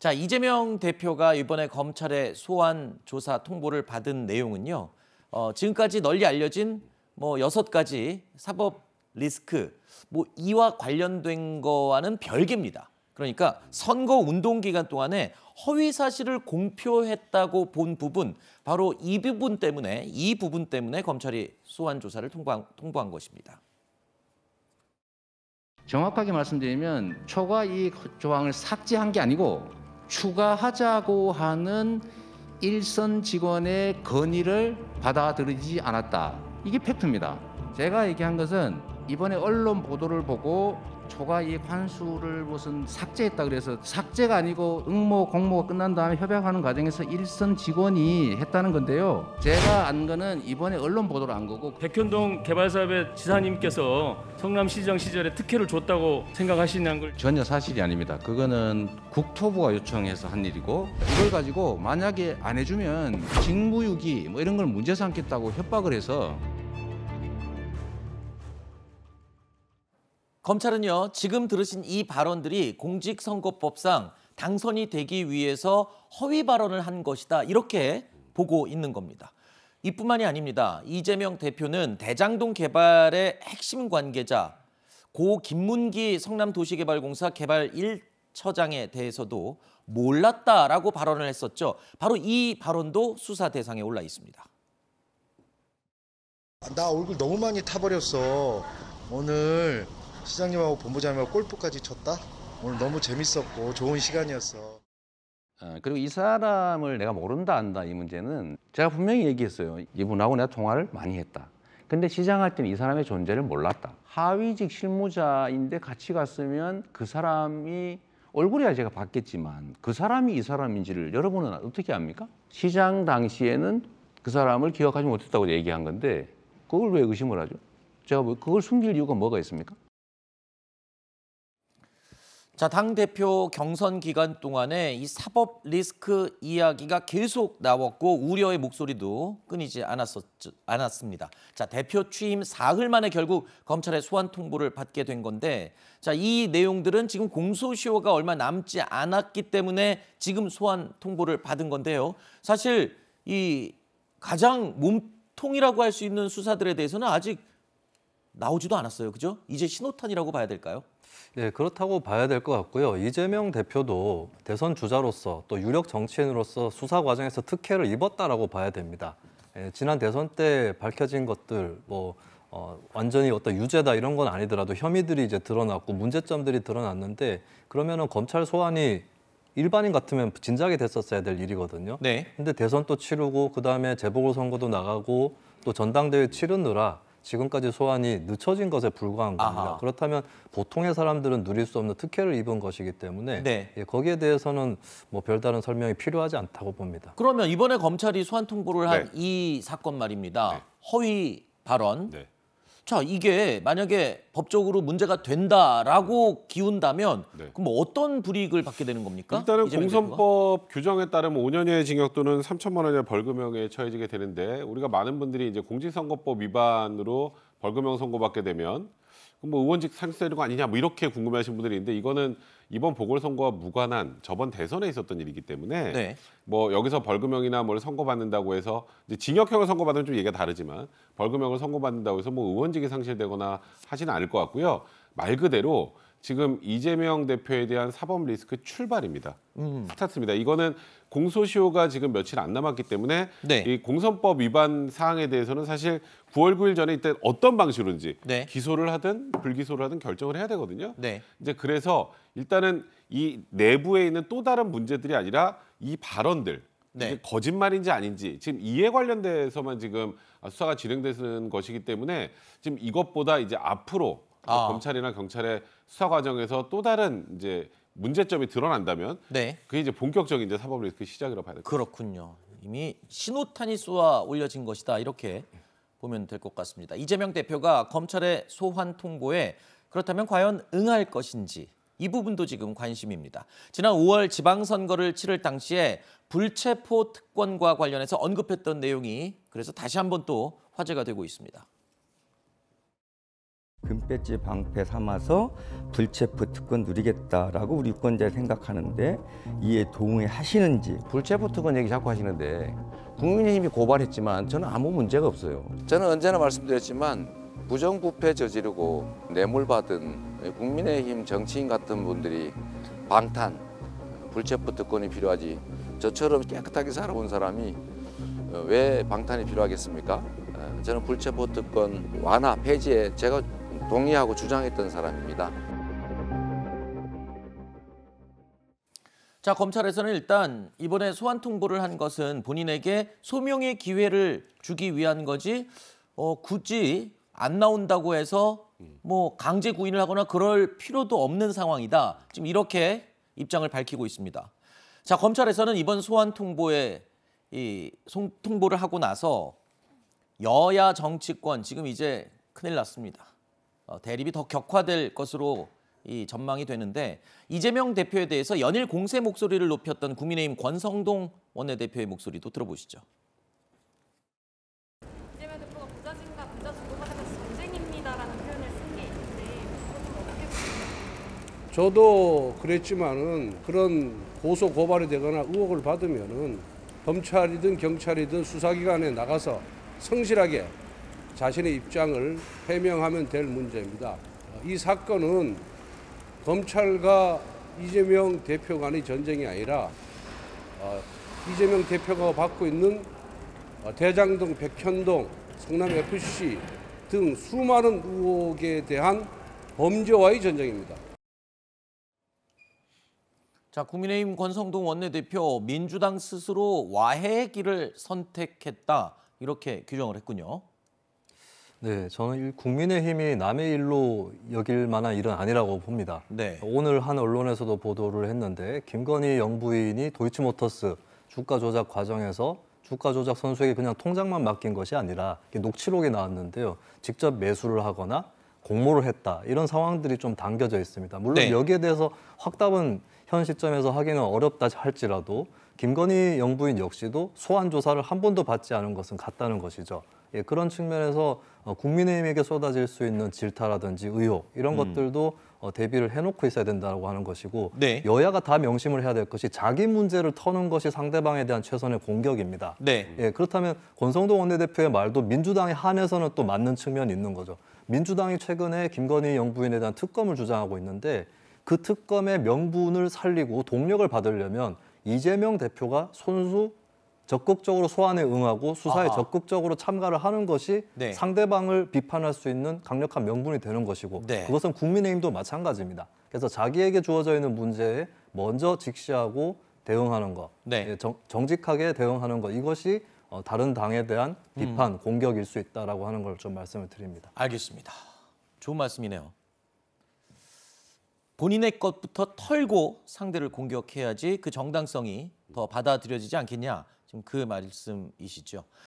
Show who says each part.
Speaker 1: 자, 이재명 대표가 이번에 검찰의 소환 조사 통보를 받은 내용은요. 어, 지금까지 널리 알려진 뭐 여섯 가지 사법 리스크 뭐 이와 관련된 거와는 별개입니다. 그러니까 선거 운동 기간 동안에 허위 사실을 공표했다고 본 부분 바로 이 부분 때문에 이 부분 때문에 검찰이 소환 조사를 통보한, 통보한 것입니다.
Speaker 2: 정확하게 말씀드리면 초과 이 조항을 삭제한 게 아니고 추가하자고 하는 일선 직원의 건의를 받아들이지 않았다. 이게 팩트입니다. 제가 얘기한 것은 이번에 언론 보도를 보고 조가 이환수를 무슨 삭제했다 그래서 삭제가 아니고 응모 공모가 끝난 다음에 협약하는 과정에서 일선 직원이 했다는 건데요. 제가 안 거는 이번에 언론 보도를안 거고 백현동 개발사업의 지사님께서 성남시장 시절에 특혜를 줬다고 생각하시는 걸 전혀 사실이 아닙니다. 그거는 국토부가 요청해서 한 일이고 이걸 가지고 만약에 안 해주면 직무유기 뭐 이런 걸 문제 삼겠다고 협박을 해서
Speaker 1: 검찰은요, 지금 들으신 이 발언들이 공직선거법상 당선이 되기 위해서 허위 발언을 한 것이다. 이렇게 보고 있는 겁니다. 이뿐만이 아닙니다. 이재명 대표는 대장동 개발의 핵심 관계자 고 김문기 성남도시개발공사 개발 1처장에 대해서도 몰랐다라고 발언을 했었죠. 바로 이 발언도 수사 대상에 올라 있습니다.
Speaker 2: 나 얼굴 너무 많이 타버렸어. 오늘 시장님하고 본부장님하고 골프까지 쳤다. 오늘 너무 재밌었고 좋은 시간이었어. 어, 그리고 이 사람을 내가 모른다 안다 이 문제는 제가 분명히 얘기했어요. 이분하고 내가 통화를 많이 했다. 근데 시장할 때는 이 사람의 존재를 몰랐다. 하위직 실무자인데 같이 갔으면 그 사람이 얼굴이야 제가 봤겠지만 그 사람이 이 사람인지를 여러분은 어떻게 압니까? 시장 당시에는 그 사람을 기억하지 못했다고 얘기한 건데 그걸 왜 의심을 하죠? 제가 뭐 그걸 숨길 이유가 뭐가 있습니까?
Speaker 1: 자, 당대표 경선 기간 동안에 이 사법 리스크 이야기가 계속 나왔고 우려의 목소리도 끊이지 않았었, 않았습니다. 자, 대표 취임 사흘 만에 결국 검찰의 소환 통보를 받게 된 건데 자, 이 내용들은 지금 공소시효가 얼마 남지 않았기 때문에 지금 소환 통보를 받은 건데요. 사실 이 가장 몸통이라고 할 수 있는 수사들에 대해서는 아직 나오지도 않았어요. 그죠? 이제
Speaker 3: 신호탄이라고 봐야 될까요? 예, 그렇다고 봐야 될 것 같고요. 이재명 대표도 대선 주자로서 또 유력 정치인으로서 수사 과정에서 특혜를 입었다라고 봐야 됩니다. 예, 지난 대선 때 밝혀진 것들 뭐 어, 완전히 어떤 유죄다 이런 건 아니더라도 혐의들이 이제 드러났고 문제점들이 드러났는데 그러면은 검찰 소환이 일반인 같으면 진작에 됐었어야 될 일이거든요. 네. 근데 대선 또 치르고 그다음에 재보궐 선거도 나가고 또 전당대회 치르느라 지금까지 소환이 늦춰진 것에 불과한 겁니다. 아하. 그렇다면 보통의 사람들은 누릴 수 없는 특혜를 입은 것이기 때문에 네. 예, 거기에 대해서는 뭐 별다른 설명이 필요하지 않다고 봅니다.
Speaker 1: 그러면 이번에 검찰이 소환 통보를 한이 네. 사건 말입니다. 네. 허위 발언, 네. 자 이게 만약에 법적으로 문제가 된다라고 기운다면 네. 그럼 뭐 어떤 불이익을 받게 되는 겁니까? 일단은
Speaker 4: 공선법 대표가? 규정에 따르면 5년이하의 징역 또는 3천만 원의 벌금형에 처해지게 되는데 우리가 많은 분들이 이제 공직선거법 위반으로 벌금형 선고받게 되면 뭐 의원직 상실되는 거 아니냐 뭐 이렇게 궁금해하시는 분들이 있는데 이거는 이번 보궐선거와 무관한 저번 대선에 있었던 일이기 때문에 네. 뭐 여기서 벌금형이나 뭘 선고받는다고 해서 이제 징역형을 선고받으면 좀 얘기가 다르지만 벌금형을 선고받는다고 해서 뭐 의원직이 상실되거나 하지는 않을 것 같고요 말 그대로 지금 이재명 대표에 대한 사법 리스크 출발입니다. 음. 스타트입니다. 이거는 공소시효가 지금 며칠 안 남았기 때문에 네. 이 공선법 위반 사항에 대해서는 사실 9월 9일 전에 이때 어떤 방식으로든지 네. 기소를 하든 불기소를 하든 결정을 해야 되거든요. 네. 이제 그래서 일단은 이 내부에 있는 또 다른 문제들이 아니라 이 발언들 네. 거짓말인지 아닌지 지금 이에 관련돼서만 지금 수사가 진행되는 것이기 때문에 지금 이것보다 이제 앞으로 아. 검찰이나 경찰의 수사 과정에서 또 다른 이제 문제점이 드러난다면 네. 그게 이제 본격적인 이제 사법 리스크 시작이라고 봐야 될것 같요 그렇군요. 이미 신호탄이 쏘아 올려진
Speaker 1: 것이다 이렇게 보면 될 것 같습니다. 이재명 대표가 검찰의 소환 통보에 그렇다면 과연 응할 것인지 이 부분도 지금 관심입니다. 지난 5월 지방선거를 치를 당시에 불체포 특권과 관련해서 언급했던 내용이 그래서 다시 한번 또 화제가 되고 있습니다.
Speaker 2: 금배지 방패 삼아서 불체포 특권 누리겠다라고 우리 유권자 생각하는데 이에 동의하시는지 불체포 특권 얘기 자꾸 하시는데 국민의힘이 고발했지만 저는 아무 문제가 없어요. 저는 언제나 말씀드렸지만 부정부패 저지르고 뇌물받은 국민의힘 정치인 같은 분들이 방탄, 불체포 특권이 필요하지 저처럼 깨끗하게 살아온 사람이 어, 왜 방탄이 필요하겠습니까? 어, 저는 불체포 특권 완화 폐지에 제가 동의하고 주장했던 사람입니다.
Speaker 1: 자 검찰에서는 일단 이번에 소환 통보를 한 것은 본인에게 소명의 기회를 주기 위한 거지 어, 굳이 안 나온다고 해서 뭐 강제 구인을 하거나 그럴 필요도 없는 상황이다. 지금 이렇게 입장을 밝히고 있습니다. 자 검찰에서는 이번 소환 통보에 이 통보를 하고 나서 여야 정치권 지금 이제 큰일 났습니다. 어, 대립이 더 격화될 것으로 이 전망이 되는데 이재명 대표에 대해서 연일 공세 목소리를 높였던 국민의힘 권성동 원내대표의 목소리도 들어보시죠. 이재명 대표가 부자진과 부자 주고받으면서 전쟁입니다라는 표현을 쓴 게 있는데
Speaker 2: 저도 그랬지만은 그런 고소 고발이 되거나 의혹을 받으면은 검찰이든 경찰이든 수사기관에 나가서 성실하게 자신의 입장을 해명하면 될 문제입니다. 이 사건은 검찰과 이재명 대표 간의 전쟁이 아니라 어, 이재명 대표가 받고 있는 어, 대장동, 백현동, 성남FC 등 수많은 의혹에 대한 범죄와의 전쟁입니다. 자, 국민의힘 권성동
Speaker 1: 원내대표 민주당 스스로 와해의 길을 선택했다 이렇게 규정을 했군요.
Speaker 3: 네, 저는 국민의힘이 남의 일로 여길 만한 일은 아니라고 봅니다. 네. 오늘 한 언론에서도 보도를 했는데 김건희 영부인이 도이치모터스 주가 조작 과정에서 주가 조작 선수에게 그냥 통장만 맡긴 것이 아니라 녹취록이 나왔는데요. 직접 매수를 하거나 공모를 했다 이런 상황들이 좀 담겨져 있습니다. 물론 네. 여기에 대해서 확답은 현 시점에서 하기는 어렵다 할지라도 김건희 영부인 역시도 소환 조사를 한 번도 받지 않은 것은 같다는 것이죠. 예, 그런 측면에서 어, 국민의힘에게 쏟아질 수 있는 질타라든지 의혹 이런 음. 것들도 어, 대비를 해놓고 있어야 된다고 하는 것이고 네. 여야가 다 명심을 해야 될 것이 자기 문제를 터는 것이 상대방에 대한 최선의 공격입니다. 네. 예, 그렇다면 권성동 원내대표의 말도 민주당에 한해서는 또 맞는 측면이 있는 거죠. 민주당이 최근에 김건희 영부인에 대한 특검을 주장하고 있는데 그 특검의 명분을 살리고 동력을 받으려면 이재명 대표가 손수 적극적으로 소환에 응하고 수사에 아하. 적극적으로 참가를 하는 것이 네. 상대방을 비판할 수 있는 강력한 명분이 되는 것이고 네. 그것은 국민의힘도 마찬가지입니다. 그래서 자기에게 주어져 있는 문제에 먼저 직시하고 대응하는 것, 네. 예, 정, 정직하게 대응하는 것 이것이 어, 다른 당에 대한 음. 비판, 음. 공격일 수 있다라고 하는 걸 좀 말씀을 드립니다. 알겠습니다. 좋은 말씀이네요.
Speaker 1: 본인의 것부터 털고 상대를 공격해야지 그 정당성이 더 받아들여지지 않겠냐. 지금 그 말씀이시죠.